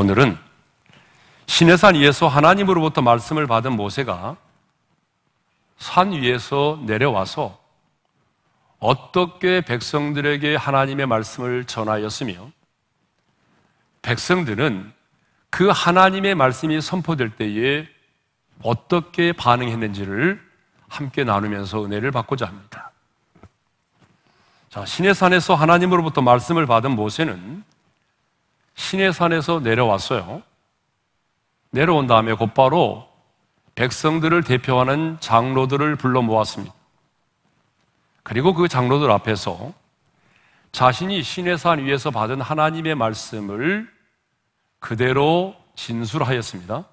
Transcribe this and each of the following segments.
오늘은 신의 산 위에서 하나님으로부터 말씀을 받은 모세가 산 위에서 내려와서 어떻게 백성들에게 하나님의 말씀을 전하였으며 백성들은 그 하나님의 말씀이 선포될 때에 어떻게 반응했는지를 함께 나누면서 은혜를 받고자 합니다. 자, 신의 산에서 하나님으로부터 말씀을 받은 모세는 신의 산에서 내려왔어요. 내려온 다음에 곧바로 백성들을 대표하는 장로들을 불러 모았습니다. 그리고 그 장로들 앞에서 자신이 신의 산 위에서 받은 하나님의 말씀을 그대로 진술하였습니다.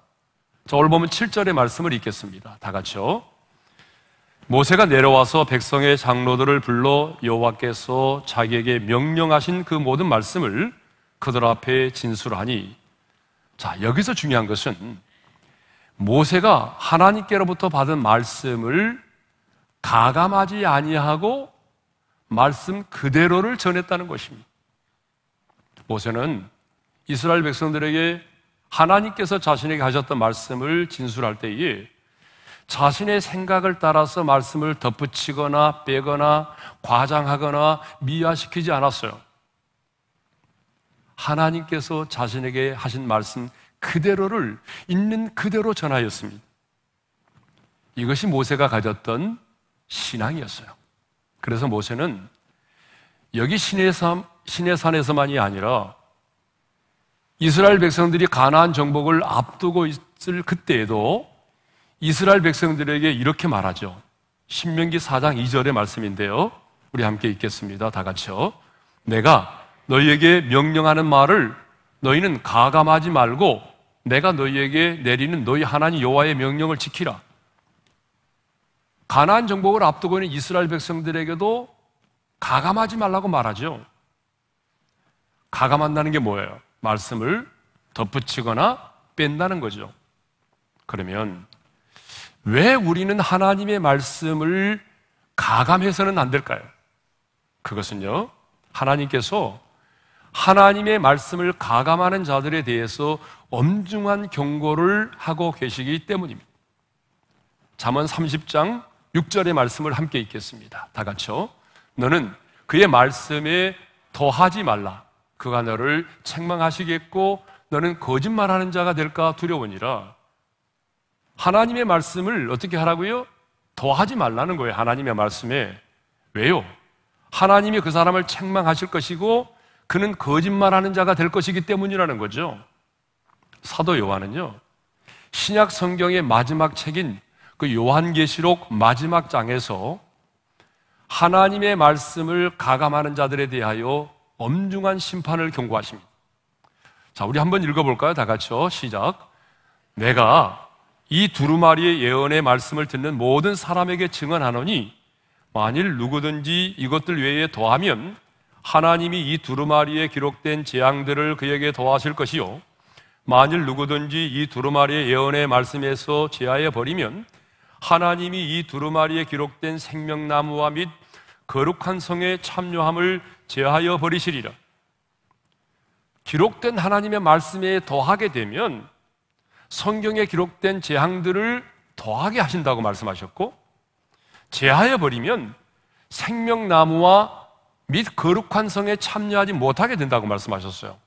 자, 오늘 보면 7절의 말씀을 읽겠습니다. 다 같이요. 모세가 내려와서 백성의 장로들을 불러 여호와께서 자기에게 명령하신 그 모든 말씀을 그들 앞에 진술하니 자, 여기서 중요한 것은 모세가 하나님께로부터 받은 말씀을 가감하지 아니하고 말씀 그대로를 전했다는 것입니다. 모세는 이스라엘 백성들에게 하나님께서 자신에게 하셨던 말씀을 진술할 때에 자신의 생각을 따라서 말씀을 덧붙이거나 빼거나 과장하거나 미화시키지 않았어요. 하나님께서 자신에게 하신 말씀 그대로를 있는 그대로 전하였습니다. 이것이 모세가 가졌던 신앙이었어요. 그래서 모세는 여기 시내산, 시내산에서만이 아니라 이스라엘 백성들이 가나안 정복을 앞두고 있을 그때에도 이스라엘 백성들에게 이렇게 말하죠. 신명기 4장 2절의 말씀인데요. 우리 함께 읽겠습니다. 다 같이요. 내가 너희에게 명령하는 말을 너희는 가감하지 말고 내가 너희에게 내리는 너희 하나님 여호와의 명령을 지키라. 가나안 정복을 앞두고 있는 이스라엘 백성들에게도 가감하지 말라고 말하죠. 가감한다는 게 뭐예요? 말씀을 덧붙이거나 뺀다는 거죠. 그러면 왜 우리는 하나님의 말씀을 가감해서는 안 될까요? 그것은요, 하나님께서 하나님의 말씀을 가감하는 자들에 대해서 엄중한 경고를 하고 계시기 때문입니다. 잠언 30장 6절의 말씀을 함께 읽겠습니다. 다 같이요. 너는 그의 말씀에 더하지 말라. 그가 너를 책망하시겠고 너는 거짓말하는 자가 될까 두려우니라. 하나님의 말씀을 어떻게 하라고요? 더하지 말라는 거예요. 하나님의 말씀에. 왜요? 하나님이 그 사람을 책망하실 것이고 그는 거짓말하는 자가 될 것이기 때문이라는 거죠. 사도 요한은요. 신약 성경의 마지막 책인 그 요한계시록 마지막 장에서 하나님의 말씀을 가감하는 자들에 대하여 엄중한 심판을 경고하십니다. 자, 우리 한번 읽어볼까요? 다 같이요. 시작. 내가 이 두루마리의 예언의 말씀을 듣는 모든 사람에게 증언하노니 만일 누구든지 이것들 외에 더하면 하나님이 이 두루마리에 기록된 재앙들을 그에게 더하실 것이요. 만일 누구든지 이 두루마리의 예언의 말씀에서 제하해 버리면 하나님이 이 두루마리에 기록된 생명나무와 및 거룩한 성의 참여함을 제하여 버리시리라. 기록된 하나님의 말씀에 더하게 되면 성경에 기록된 재앙들을 더하게 하신다고 말씀하셨고 제하여 버리면 생명나무와 및 거룩한 성에 참여하지 못하게 된다고 말씀하셨어요.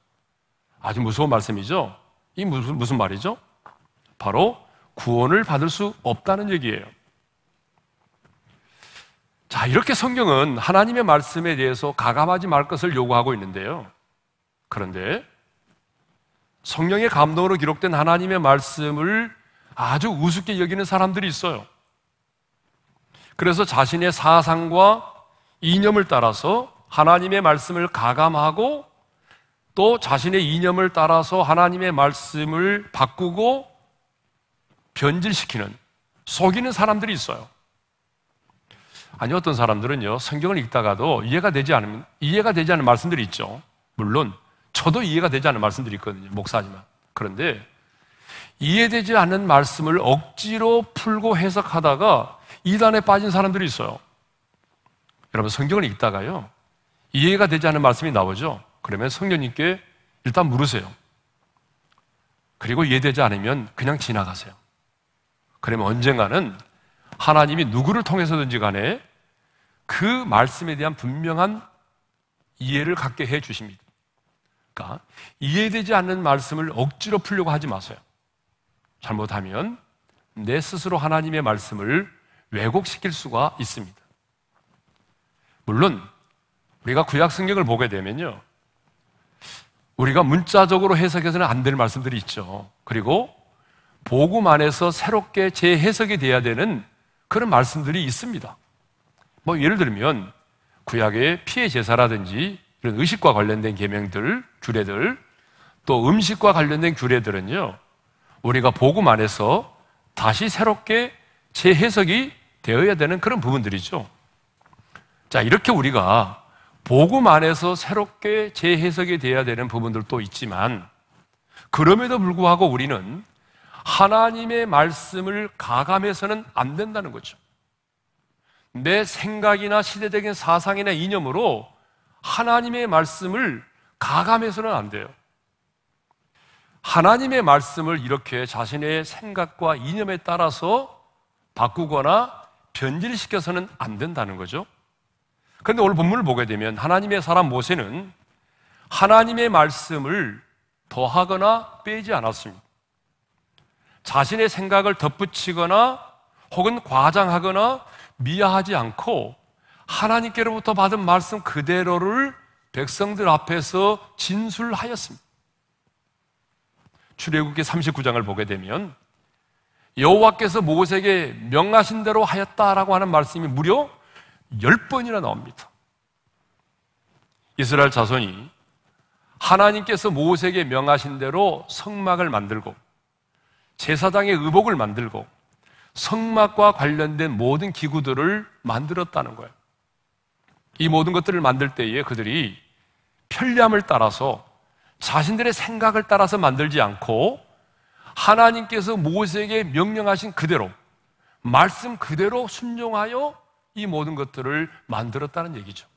아주 무서운 말씀이죠. 이 무슨, 무슨 말이죠? 바로 구원을 받을 수 없다는 얘기예요. 자, 이렇게 성경은 하나님의 말씀에 대해서 가감하지 말 것을 요구하고 있는데요. 그런데 성령의 감동으로 기록된 하나님의 말씀을 아주 우습게 여기는 사람들이 있어요. 그래서 자신의 사상과 이념을 따라서 하나님의 말씀을 가감하고 또 자신의 이념을 따라서 하나님의 말씀을 바꾸고 변질시키는 속이는 사람들이 있어요. 아니 어떤 사람들은요 성경을 읽다가도 이해가 되지 않으면 이해가 되지 않는 말씀들이 있죠. 물론 저도 이해가 되지 않는 말씀들이 있거든요. 목사지만 그런데 이해되지 않는 말씀을 억지로 풀고 해석하다가 이단에 빠진 사람들이 있어요. 여러분 성경을 읽다가요. 이해가 되지 않는 말씀이 나오죠. 그러면 성령님께 일단 물으세요. 그리고 이해되지 않으면 그냥 지나가세요. 그러면 언젠가는 하나님이 누구를 통해서든지 간에 그 말씀에 대한 분명한 이해를 갖게 해 주십니다. 그러니까 이해되지 않는 말씀을 억지로 풀려고 하지 마세요. 잘못하면 내 스스로 하나님의 말씀을 왜곡시킬 수가 있습니다. 물론 우리가 구약 성경을 보게 되면요. 우리가 문자적으로 해석해서는 안 될 말씀들이 있죠. 그리고 복음 안에서 새롭게 재해석이 돼야 되는 그런 말씀들이 있습니다. 뭐 예를 들면 구약의 피해 제사라든지 이런 의식과 관련된 계명들, 규례들, 또 음식과 관련된 규례들은요. 우리가 복음 안에서 다시 새롭게 재해석이 되어야 되는 그런 부분들이죠. 자, 이렇게 우리가 복음 안에서 새롭게 재해석이 되어야 되는 부분들도 있지만 그럼에도 불구하고 우리는 하나님의 말씀을 가감해서는 안 된다는 거죠. 내 생각이나 시대적인 사상이나 이념으로 하나님의 말씀을 가감해서는 안 돼요. 하나님의 말씀을 이렇게 자신의 생각과 이념에 따라서 바꾸거나 변질시켜서는 안 된다는 거죠. 그런데 오늘 본문을 보게 되면 하나님의 사람 모세는 하나님의 말씀을 더하거나 빼지 않았습니다. 자신의 생각을 덧붙이거나 혹은 과장하거나 미화하지 않고 하나님께로부터 받은 말씀 그대로를 백성들 앞에서 진술하였습니다. 출애굽기 39장을 보게 되면 여호와께서 모세에게 명하신 대로 하였다라고 하는 말씀이 무려 10번이나 나옵니다. 이스라엘 자손이 하나님께서 모세에게 명하신 대로 성막을 만들고 제사장의 의복을 만들고 성막과 관련된 모든 기구들을 만들었다는 거예요. 이 모든 것들을 만들 때에 그들이 편리함을 따라서 자신들의 생각을 따라서 만들지 않고 하나님께서 모세에게 명령하신 그대로 말씀 그대로 순종하여 이 모든 것들을 만들었다는 얘기죠.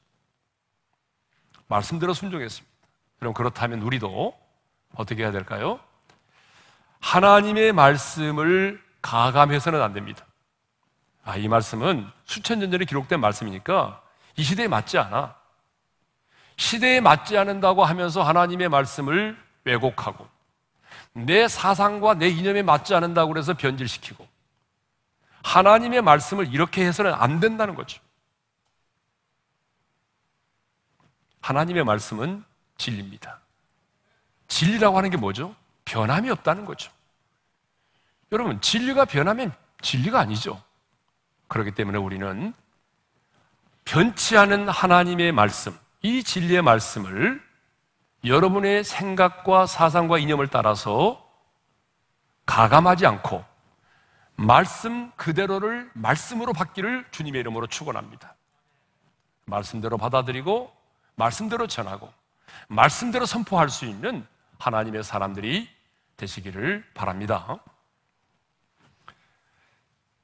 말씀대로 순종했습니다. 그럼 그렇다면 우리도 어떻게 해야 될까요? 하나님의 말씀을 가감해서는 안 됩니다. 아, 이 말씀은 수천 년 전에 기록된 말씀이니까 이 시대에 맞지 않아. 시대에 맞지 않는다고 하면서 하나님의 말씀을 왜곡하고 내 사상과 내 이념에 맞지 않는다고 그서 변질시키고 하나님의 말씀을 이렇게 해서는 안 된다는 거죠. 하나님의 말씀은 진리입니다. 진리라고 하는 게 뭐죠? 변함이 없다는 거죠. 여러분, 진리가 변하면 진리가 아니죠. 그렇기 때문에 우리는 변치 않은 하나님의 말씀, 이 진리의 말씀을 여러분의 생각과 사상과 이념을 따라서 가감하지 않고 말씀 그대로를 말씀으로 받기를 주님의 이름으로 축원합니다. 말씀대로 받아들이고 말씀대로 전하고 말씀대로 선포할 수 있는 하나님의 사람들이 되시기를 바랍니다.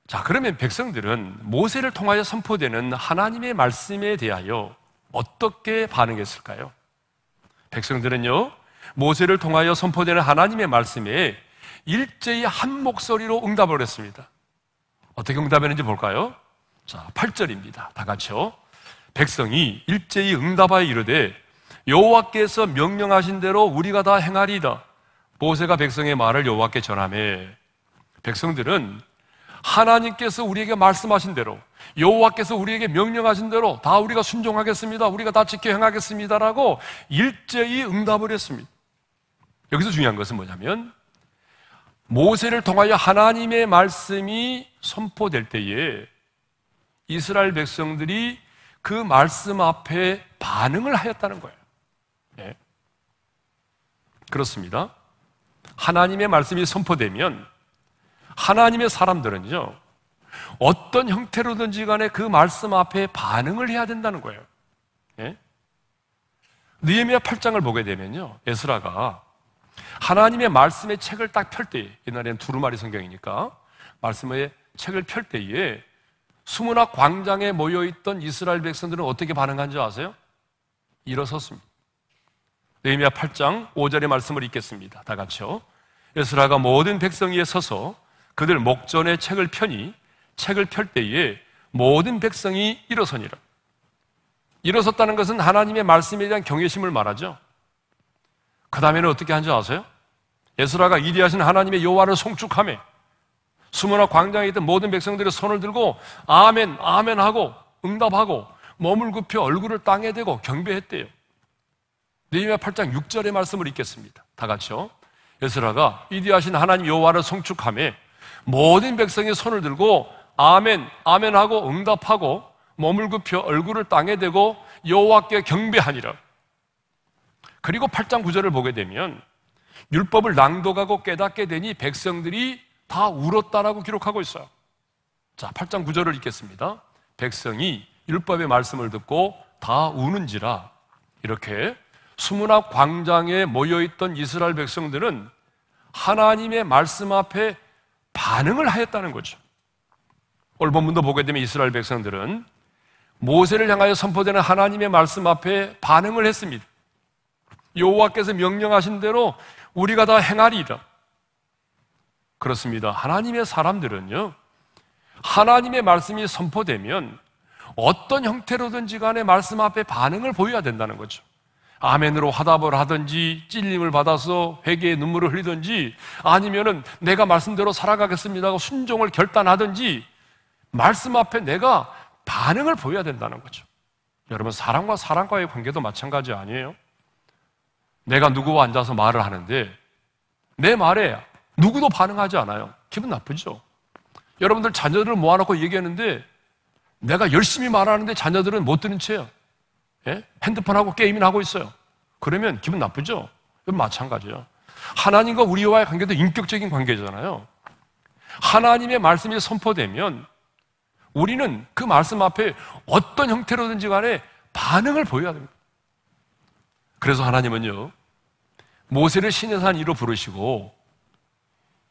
자, 그러면 백성들은 모세를 통하여 선포되는 하나님의 말씀에 대하여 어떻게 반응했을까요? 백성들은요, 모세를 통하여 선포되는 하나님의 말씀에 일제히 한 목소리로 응답을 했습니다. 어떻게 응답했는지 볼까요? 자, 8절입니다. 다 같이요. 백성이 일제히 응답하여 이르되 여호와께서 명령하신 대로 우리가 다 행하리이다. 모세가 백성의 말을 여호와께 전함해 백성들은 하나님께서 우리에게 말씀하신 대로 여호와께서 우리에게 명령하신 대로 다 우리가 순종하겠습니다. 우리가 다 지켜 행하겠습니다라고 일제히 응답을 했습니다. 여기서 중요한 것은 뭐냐면 모세를 통하여 하나님의 말씀이 선포될 때에 이스라엘 백성들이 그 말씀 앞에 반응을 하였다는 거예요. 네. 그렇습니다. 하나님의 말씀이 선포되면 하나님의 사람들은요, 어떤 형태로든지 간에 그 말씀 앞에 반응을 해야 된다는 거예요. 예? 느헤미야 8장을 보게 되면요, 에스라가 하나님의 말씀의 책을 딱 펼 때, 옛날에는 두루마리 성경이니까, 말씀의 책을 펼 때에 수문화 광장에 모여있던 이스라엘 백성들은 어떻게 반응한 줄 아세요? 일어섰습니다. 네미야 8장 5절의 말씀을 읽겠습니다. 다 같이요. 에스라가 모든 백성 위에 서서 그들 목전에 책을 펴니 책을 펼 때에 모든 백성이 일어서니라. 일어섰다는 것은 하나님의 말씀에 대한 경외심을 말하죠. 그 다음에는 어떻게 한지 아세요? 에스라가 이리하신 하나님의 여호와를 송축하며 수문화 광장에 있던 모든 백성들의 손을 들고 아멘 아멘 하고 응답하고 몸을 굽혀 얼굴을 땅에 대고 경배했대요. 느헤미 8장 6절의 말씀을 읽겠습니다. 다 같이요. 에스라가 이디하신 하나님 여호와를 송축함에 모든 백성이 손을 들고 아멘 아멘 하고 응답하고 몸을 굽혀 얼굴을 땅에 대고 여호와께 경배하니라. 그리고 8장 9절을 보게 되면 율법을 낭독하고 깨닫게 되니 백성들이 다 울었다라고 기록하고 있어요. 자, 8장 9절을 읽겠습니다. 백성이 율법의 말씀을 듣고 다 우는지라 이렇게 수문학 광장에 모여 있던 이스라엘 백성들은 하나님의 말씀 앞에 반응을 하였다는 거죠. 오늘 본문도 보게 되면 이스라엘 백성들은 모세를 향하여 선포되는 하나님의 말씀 앞에 반응을 했습니다. 여호와께서 명령하신 대로 우리가 다 행하리이다. 그렇습니다. 하나님의 사람들은요. 하나님의 말씀이 선포되면 어떤 형태로든지 간에 말씀 앞에 반응을 보여야 된다는 거죠. 아멘으로 화답을 하든지 찔림을 받아서 회개의 눈물을 흘리든지 아니면은 내가 말씀대로 살아가겠습니다 고 순종을 결단하든지 말씀 앞에 내가 반응을 보여야 된다는 거죠. 여러분 사랑과 사랑과의 관계도 마찬가지 아니에요? 내가 누구와 앉아서 말을 하는데 내 말에 누구도 반응하지 않아요. 기분 나쁘죠? 여러분들 자녀들을 모아놓고 얘기하는데 내가 열심히 말하는데 자녀들은 못 듣는 채요. 예? 핸드폰하고 게임이나 하고 있어요. 그러면 기분 나쁘죠? 마찬가지예요. 하나님과 우리와의 관계도 인격적인 관계잖아요. 하나님의 말씀이 선포되면 우리는 그 말씀 앞에 어떤 형태로든지 간에 반응을 보여야 됩니다. 그래서 하나님은요, 모세를 신의산 이로 부르시고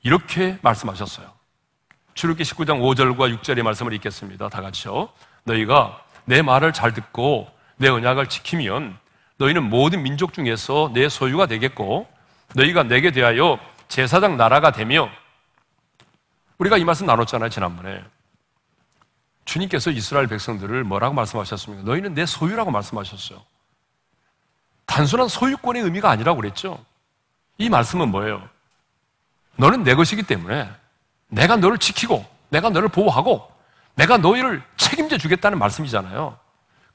이렇게 말씀하셨어요. 출애굽기 19장 5절과 6절의 말씀을 읽겠습니다. 다 같이요. 너희가 내 말을 잘 듣고 내 언약을 지키면 너희는 모든 민족 중에서 내 소유가 되겠고 너희가 내게 대하여 제사장 나라가 되며 우리가 이 말씀 나눴잖아요, 지난번에. 주님께서 이스라엘 백성들을 뭐라고 말씀하셨습니까? 너희는 내 소유라고 말씀하셨어요. 단순한 소유권의 의미가 아니라고 그랬죠. 이 말씀은 뭐예요? 너는 내 것이기 때문에 내가 너를 지키고 내가 너를 보호하고 내가 너희를 책임져 주겠다는 말씀이잖아요.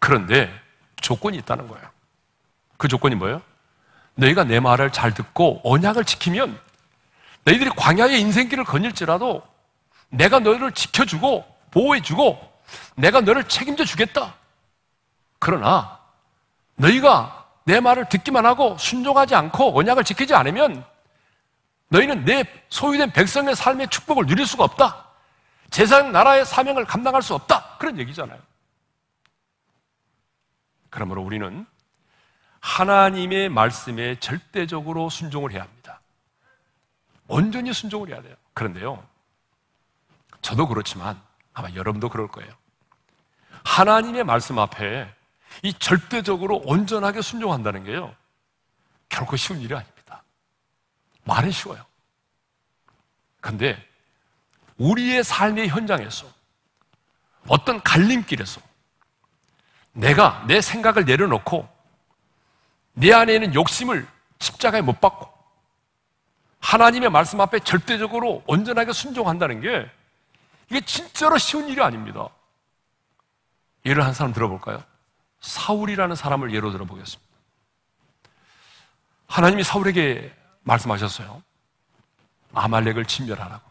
그런데 조건이 있다는 거예요. 그 조건이 뭐예요? 너희가 내 말을 잘 듣고 언약을 지키면 너희들이 광야의 인생길을 건널지라도 내가 너희를 지켜주고 보호해주고 내가 너를 책임져 주겠다. 그러나 너희가 내 말을 듣기만 하고 순종하지 않고 언약을 지키지 않으면 너희는 내 소유된 백성의 삶의 축복을 누릴 수가 없다. 제사 나라의 사명을 감당할 수 없다. 그런 얘기잖아요. 그러므로 우리는 하나님의 말씀에 절대적으로 순종을 해야 합니다. 온전히 순종을 해야 돼요. 그런데요, 저도 그렇지만 아마 여러분도 그럴 거예요. 하나님의 말씀 앞에 이 절대적으로 온전하게 순종한다는 게요. 결코 쉬운 일이 아닙니다. 말은 쉬워요. 근데 우리의 삶의 현장에서 어떤 갈림길에서 내가 내 생각을 내려놓고 내 안에 있는 욕심을 십자가에 못 박고 하나님의 말씀 앞에 절대적으로 온전하게 순종한다는 게 이게 진짜로 쉬운 일이 아닙니다. 예를 한 사람 들어볼까요? 사울이라는 사람을 예로 들어보겠습니다. 하나님이 사울에게 말씀하셨어요. 아말렉을 진멸하라고.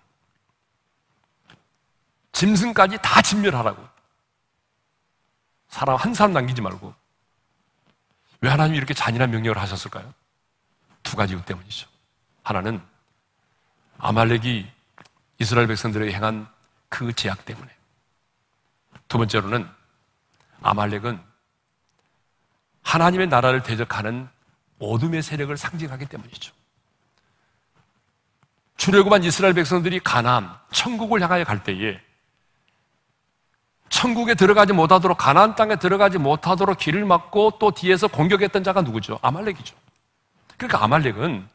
짐승까지 다 진멸하라고. 사람 한 사람 남기지 말고. 왜 하나님이 이렇게 잔인한 명령을 하셨을까요? 두 가지 이유 때문이죠. 하나는 아말렉이 이스라엘 백성들에게 행한 그 제약 때문에. 두 번째로는 아말렉은 하나님의 나라를 대적하는 어둠의 세력을 상징하기 때문이죠. 출애굽한 이스라엘 백성들이 가나안 천국을 향하여 갈 때에 천국에 들어가지 못하도록 가나안 땅에 들어가지 못하도록 길을 막고 또 뒤에서 공격했던 자가 누구죠? 아말렉이죠. 그러니까 아말렉은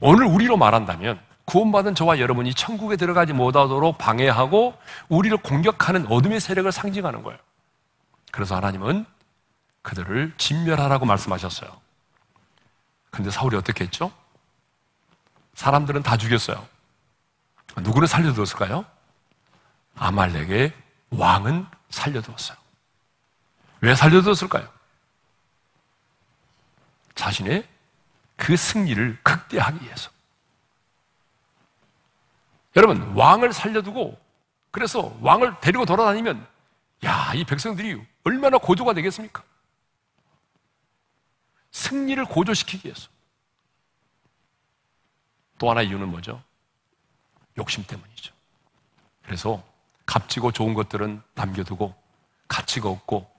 오늘 우리로 말한다면 구원받은 저와 여러분이 천국에 들어가지 못하도록 방해하고 우리를 공격하는 어둠의 세력을 상징하는 거예요. 그래서 하나님은 그들을 진멸하라고 말씀하셨어요. 근데 사울이 어떻게 했죠? 사람들은 다 죽였어요. 누구를 살려두었을까요? 아말렉의 왕은 살려두었어요. 왜 살려두었을까요? 자신의 그 승리를 극대하기 위해서. 여러분, 왕을 살려두고, 그래서 왕을 데리고 돌아다니면, 야, 이 백성들이 얼마나 고조가 되겠습니까? 승리를 고조시키기 위해서. 또 하나 이유는 뭐죠? 욕심 때문이죠. 그래서 값지고 좋은 것들은 남겨두고 가치가 없고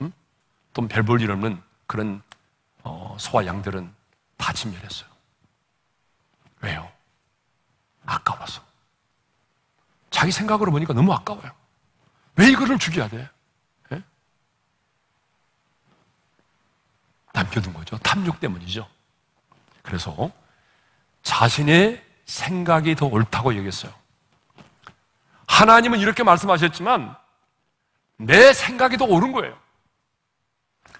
음? 또별볼 일 없는 그런 어, 소와 양들은 다 진멸했어요. 왜요? 아까워서. 자기 생각으로 보니까 너무 아까워요. 왜 이거를 죽여야 돼? 남겨둔 거죠. 탐욕 때문이죠. 그래서 자신의 생각이 더 옳다고 여겼어요. 하나님은 이렇게 말씀하셨지만 내 생각이 더 옳은 거예요.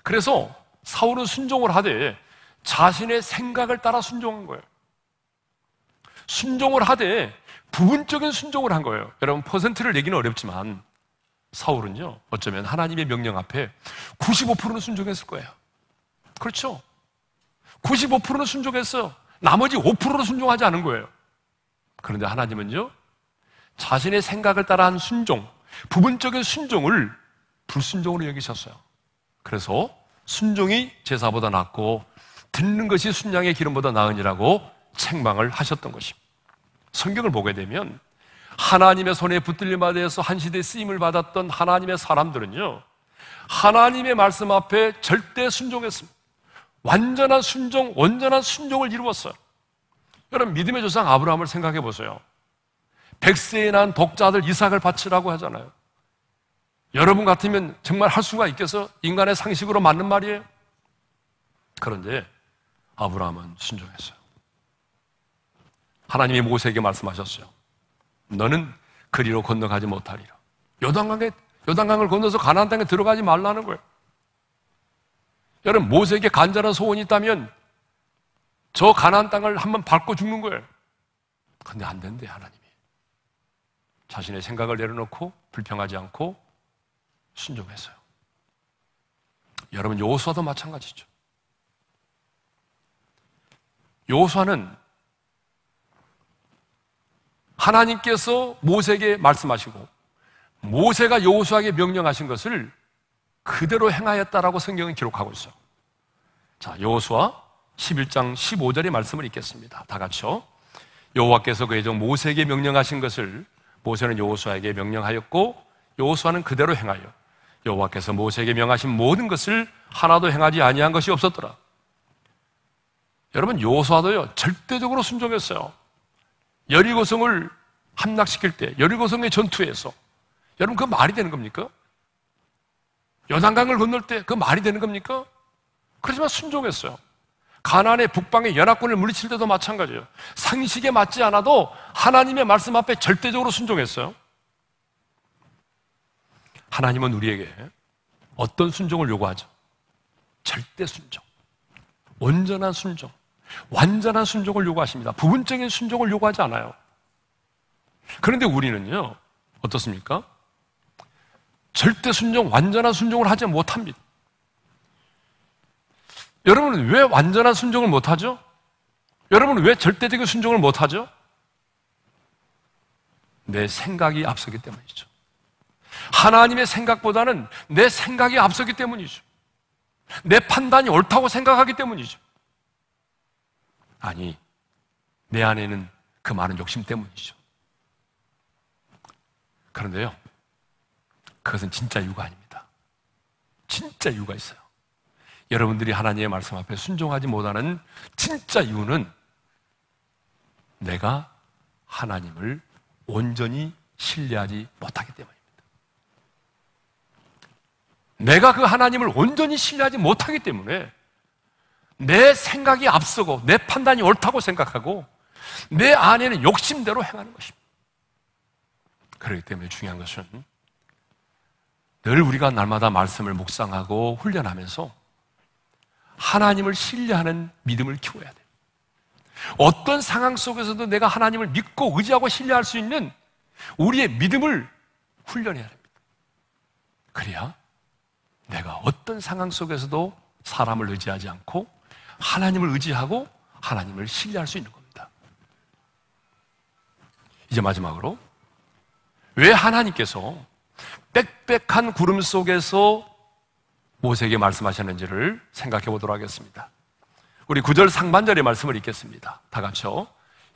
그래서 사울은 순종을 하되 자신의 생각을 따라 순종한 거예요. 순종을 하되 부분적인 순종을 한 거예요. 여러분 퍼센트를 얘기는 어렵지만 사울은요 어쩌면 하나님의 명령 앞에 95%는 순종했을 거예요. 그렇죠? 95%는 순종했어 나머지 5%로 순종하지 않은 거예요. 그런데 하나님은요, 자신의 생각을 따라한 순종, 부분적인 순종을 불순종으로 여기셨어요. 그래서 순종이 제사보다 낫고 듣는 것이 순양의 기름보다 나으니라고 책망을 하셨던 것입니다. 성경을 보게 되면 하나님의 손에 붙들림받아 서한시대 쓰임을 받았던 하나님의 사람들은요, 하나님의 말씀 앞에 절대 순종했습니다. 완전한 순종, 온전한 순종을 이루었어요. 여러분, 믿음의 조상 아브라함을 생각해 보세요. 백세에 난 독자들 이삭을 바치라고 하잖아요. 여러분 같으면 정말 할 수가 있겠어? 인간의 상식으로 맞는 말이에요? 그런데 아브라함은 순종했어요. 하나님이 모세에게 말씀하셨어요. 너는 그리로 건너가지 못하리라. 요단강에 요단강을 건너서 가나 땅에 들어가지 말라는 거예요. 여러분, 모세에게 간절한 소원이 있다면 저 가나안 땅을 한번 밟고 죽는 거예요. 근데 안 된대, 하나님이. 자신의 생각을 내려놓고 불평하지 않고 순종했어요. 여러분, 요수아도 마찬가지죠. 요수아는 하나님께서 모세에게 말씀하시고 모세가 요수아에게 명령하신 것을 그대로 행하였다라고 성경은 기록하고 있어. 자, 여호수아 11장 15절의 말씀을 읽겠습니다. 다 같이요. 여호와께서 그의 종 모세에게 명령하신 것을 모세는 여호수아에게 명령하였고 여호수아는 그대로 행하여 여호와께서 모세에게 명하신 모든 것을 하나도 행하지 아니한 것이 없었더라. 여러분 여호수아도요 절대적으로 순종했어요. 여리고성을 함락시킬 때 여리고성의 전투에서 여러분 그 말이 되는 겁니까? 요단강을 건널 때 그 말이 되는 겁니까? 그렇지만 순종했어요. 가나의 북방의 연합군을 물리칠 때도 마찬가지예요. 상식에 맞지 않아도 하나님의 말씀 앞에 절대적으로 순종했어요. 하나님은 우리에게 어떤 순종을 요구하죠? 절대 순종. 온전한 순종. 완전한 순종을 요구하십니다. 부분적인 순종을 요구하지 않아요. 그런데 우리는요, 어떻습니까? 절대 순종, 완전한 순종을 하지 못합니다. 여러분은 왜 완전한 순종을 못하죠? 여러분은 왜 절대적인 순종을 못하죠? 내 생각이 앞서기 때문이죠. 하나님의 생각보다는 내 생각이 앞서기 때문이죠. 내 판단이 옳다고 생각하기 때문이죠. 아니, 내 안에는 그 많은 욕심 때문이죠. 그런데요, 그것은 진짜 이 유가 아닙니다. 진짜 유가 있어요. 여러분들이 하나님의 말씀 앞에 순종하지 못하는 진짜 이유는 내가 하나님을 온전히 신뢰하지 못하기 때문입니다. 내가 그 하나님을 온전히 신뢰하지 못하기 때문에 내 생각이 앞서고 내 판단이 옳다고 생각하고 내 안에는 욕심대로 행하는 것입니다. 그렇기 때문에 중요한 것은 늘 우리가 날마다 말씀을 묵상하고 훈련하면서 하나님을 신뢰하는 믿음을 키워야 돼요. 어떤 상황 속에서도 내가 하나님을 믿고 의지하고 신뢰할 수 있는 우리의 믿음을 훈련해야 됩니다. 그래야 내가 어떤 상황 속에서도 사람을 의지하지 않고 하나님을 의지하고 하나님을 신뢰할 수 있는 겁니다. 이제 마지막으로 왜 하나님께서 빽빽한 구름 속에서 모세에게 말씀하셨는지를 생각해 보도록 하겠습니다. 우리 구절 상반절의 말씀을 읽겠습니다. 다 같이요.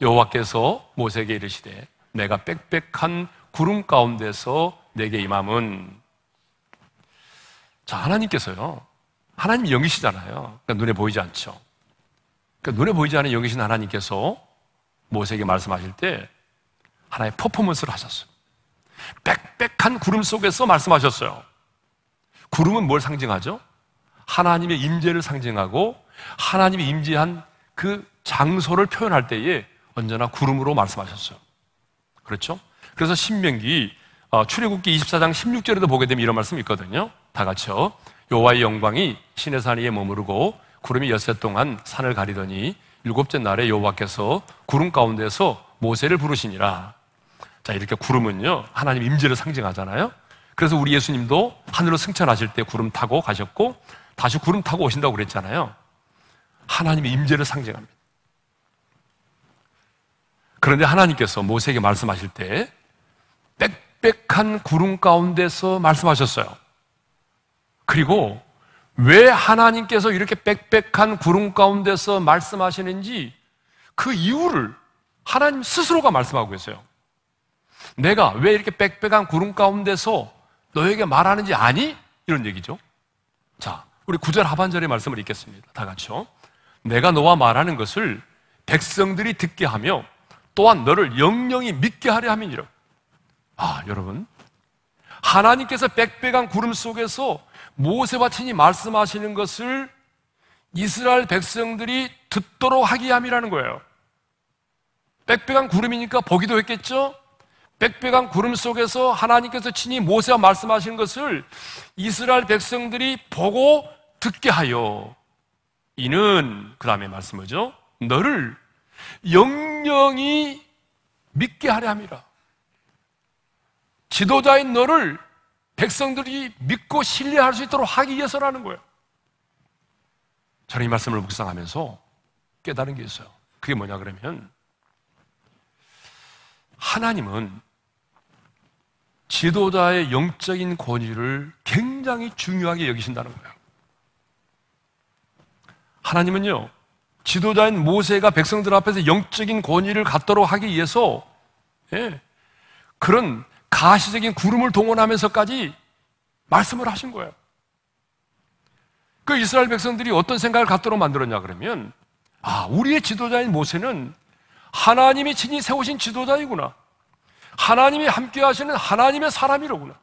여호와께서 모세에게 이르시되 내가 빽빽한 구름 가운데서 내게 임함은 자 하나님께서요. 하나님 영이시잖아요. 그러니까 눈에 보이지 않죠. 그러니까 눈에 보이지 않은 영이신 하나님께서 모세에게 말씀하실 때 하나의 퍼포먼스를 하셨어요. 빽빽 한 구름 속에서 말씀하셨어요. 구름은 뭘 상징하죠? 하나님의 임재를 상징하고 하나님이 임재한 그 장소를 표현할 때에 언제나 구름으로 말씀하셨어요. 그렇죠? 그래서 신명기 어, 출애굽기 24장 16절에도 보게 되면 이런 말씀이 있거든요. 다 같이요. 여호와의 영광이 시내산 위에 머무르고 구름이 여섯 동안 산을 가리더니 일곱째 날에 여호와께서 구름 가운데서 모세를 부르시니라. 자, 이렇게 구름은요, 하나님 임재를 상징하잖아요. 그래서 우리 예수님도 하늘로 승천하실 때 구름 타고 가셨고 다시 구름 타고 오신다고 그랬잖아요. 하나님의 임재를 상징합니다. 그런데 하나님께서 모세에게 말씀하실 때 빽빽한 구름 가운데서 말씀하셨어요. 그리고 왜 하나님께서 이렇게 빽빽한 구름 가운데서 말씀하시는지 그 이유를 하나님 스스로가 말씀하고 계세요 내가 왜 이렇게 빽빽한 구름 가운데서 너에게 말하는지 아니? 이런 얘기죠. 자, 우리 구절 하반절의 말씀을 읽겠습니다. 다 같이요. 내가 너와 말하는 것을 백성들이 듣게 하며 또한 너를 영영히 믿게 하려 함이니라. 아, 여러분. 하나님께서 빽빽한 구름 속에서 모세와 친히 말씀하시는 것을 이스라엘 백성들이 듣도록 하기 함이라는 거예요. 빽빽한 구름이니까 보기도 했겠죠? 빽빽한 구름 속에서 하나님께서 친히 모세와 말씀하신 것을 이스라엘 백성들이 보고 듣게 하여 이는 그 다음에 말씀하죠 너를 영영이 믿게 하려 함이라. 지도자인 너를 백성들이 믿고 신뢰할 수 있도록 하기 위해서라는 거예요. 저는 이 말씀을 묵상하면서 깨달은 게 있어요. 그게 뭐냐 그러면 하나님은 지도자의 영적인 권위를 굉장히 중요하게 여기신다는 거예요. 하나님은요, 지도자인 모세가 백성들 앞에서 영적인 권위를 갖도록 하기 위해서 예, 그런 가시적인 구름을 동원하면서까지 말씀을 하신 거예요. 그 이스라엘 백성들이 어떤 생각을 갖도록 만들었냐 그러면 아, 우리의 지도자인 모세는 하나님이 친히 세우신 지도자이구나. 하나님이 함께 하시는 하나님의 사람이로구나.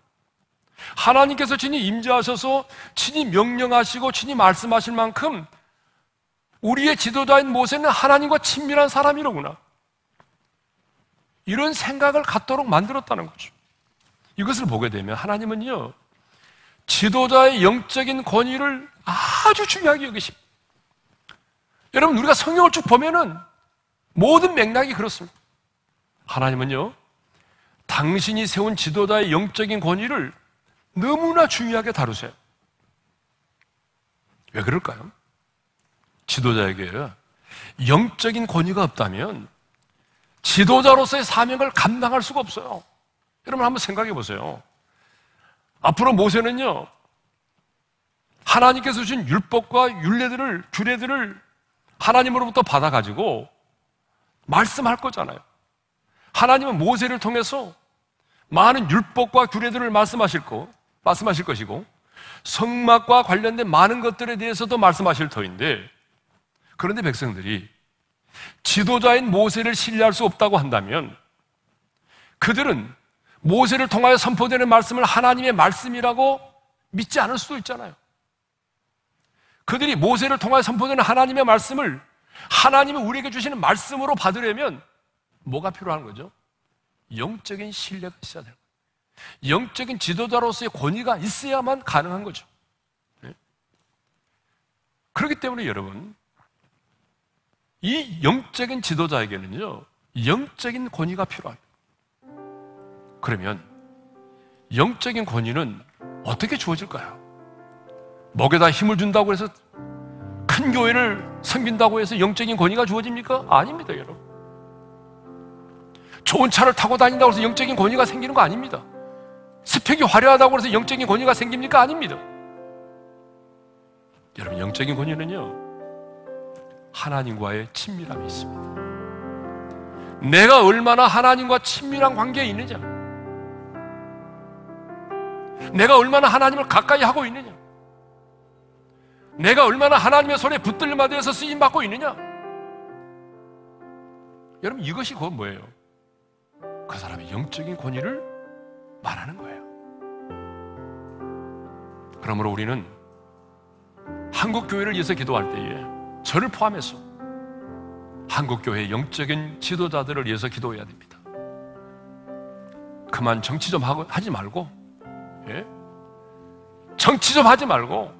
하나님께서 친히 임재하셔서 친히 명령하시고 친히 말씀하실 만큼 우리의 지도자인 모세는 하나님과 친밀한 사람이로구나. 이런 생각을 갖도록 만들었다는 거죠. 이것을 보게 되면 하나님은요, 지도자의 영적인 권위를 아주 중요하게 여기십니다. 여러분, 우리가 성경을 쭉 보면은 모든 맥락이 그렇습니다. 하나님은요, 당신이 세운 지도자의 영적인 권위를 너무나 중요하게 다루세요. 왜 그럴까요? 지도자에게 영적인 권위가 없다면 지도자로서의 사명을 감당할 수가 없어요. 여러분 한번 생각해 보세요. 앞으로 모세는요, 하나님께서 주신 율법과 율례들을, 규례들을 하나님으로부터 받아가지고 말씀할 거잖아요. 하나님은 모세를 통해서 많은 율법과 규례들을 말씀하실 거, 말씀하실 것이고 성막과 관련된 많은 것들에 대해서도 말씀하실 터인데 그런데 백성들이 지도자인 모세를 신뢰할 수 없다고 한다면 그들은 모세를 통하여 선포되는 말씀을 하나님의 말씀이라고 믿지 않을 수도 있잖아요. 그들이 모세를 통하여 선포되는 하나님의 말씀을 하나님이 우리에게 주시는 말씀으로 받으려면 뭐가 필요한 거죠? 영적인 신뢰가 있어야 되는 거예요. 영적인 지도자로서의 권위가 있어야만 가능한 거죠. 네? 그렇기 때문에 여러분, 이 영적인 지도자에게는요, 영적인 권위가 필요합니다. 그러면 영적인 권위는 어떻게 주어질까요? 먹에다 힘을 준다고 해서 큰 교회를 섬긴다고 해서 영적인 권위가 주어집니까? 아닙니다, 여러분. 좋은 차를 타고 다닌다고 해서 영적인 권위가 생기는 거 아닙니다. 스펙이 화려하다고 해서 영적인 권위가 생깁니까? 아닙니다. 여러분, 영적인 권위는요, 하나님과의 친밀함이 있습니다. 내가 얼마나 하나님과 친밀한 관계에 있느냐? 내가 얼마나 하나님을 가까이 하고 있느냐? 내가 얼마나 하나님의 손에 붙들려 마대서 쓰임 받고 있느냐? 여러분 이것이 곧 뭐예요? 그 사람의 영적인 권위를 말하는 거예요. 그러므로 우리는 한국 교회를 위해서 기도할 때에 저를 포함해서 한국 교회의 영적인 지도자들을 위해서 기도해야 됩니다. 그만 정치 좀 하고, 하지 말고 예? 정치 좀 하지 말고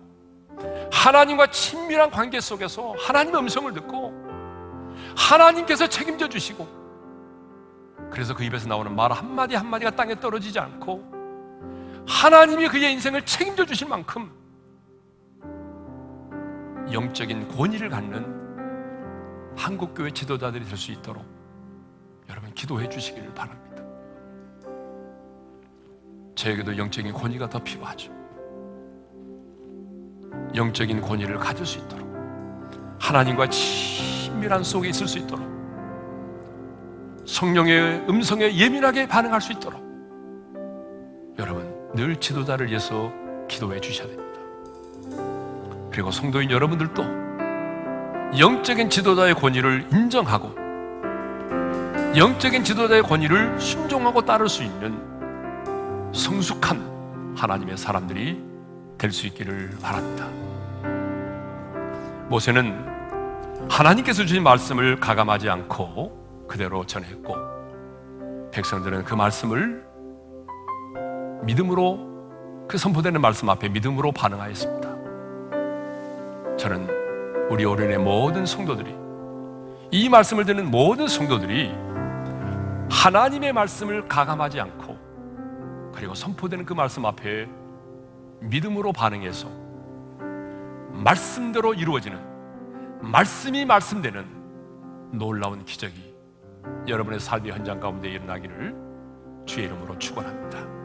하나님과 친밀한 관계 속에서 하나님의 음성을 듣고 하나님께서 책임져 주시고 그래서 그 입에서 나오는 말 한마디 한마디가 땅에 떨어지지 않고 하나님이 그의 인생을 책임져 주실 만큼 영적인 권위를 갖는 한국교회 지도자들이 될 수 있도록 여러분 기도해 주시기를 바랍니다. 저에게도 영적인 권위가 더 필요하죠. 영적인 권위를 가질 수 있도록 하나님과 친밀한 속에 있을 수 있도록 성령의 음성에 예민하게 반응할 수 있도록 여러분 늘 지도자를 위해서 기도해 주셔야 됩니다. 그리고 성도인 여러분들도 영적인 지도자의 권위를 인정하고 영적인 지도자의 권위를 순종하고 따를 수 있는 성숙한 하나님의 사람들이 될 수 있기를 바랍니다. 모세는 하나님께서 주신 말씀을 가감하지 않고 그대로 전했고 백성들은 그 말씀을 믿음으로 그 선포되는 말씀 앞에 믿음으로 반응하였습니다. 저는 우리 오륜의 모든 성도들이 이 말씀을 듣는 모든 성도들이 하나님의 말씀을 가감하지 않고 그리고 선포되는 그 말씀 앞에 믿음으로 반응해서 말씀대로 이루어지는 말씀이 말씀되는 놀라운 기적이 여러분의 삶의 현장 가운데 일어나기를 주의 이름으로 축원합니다.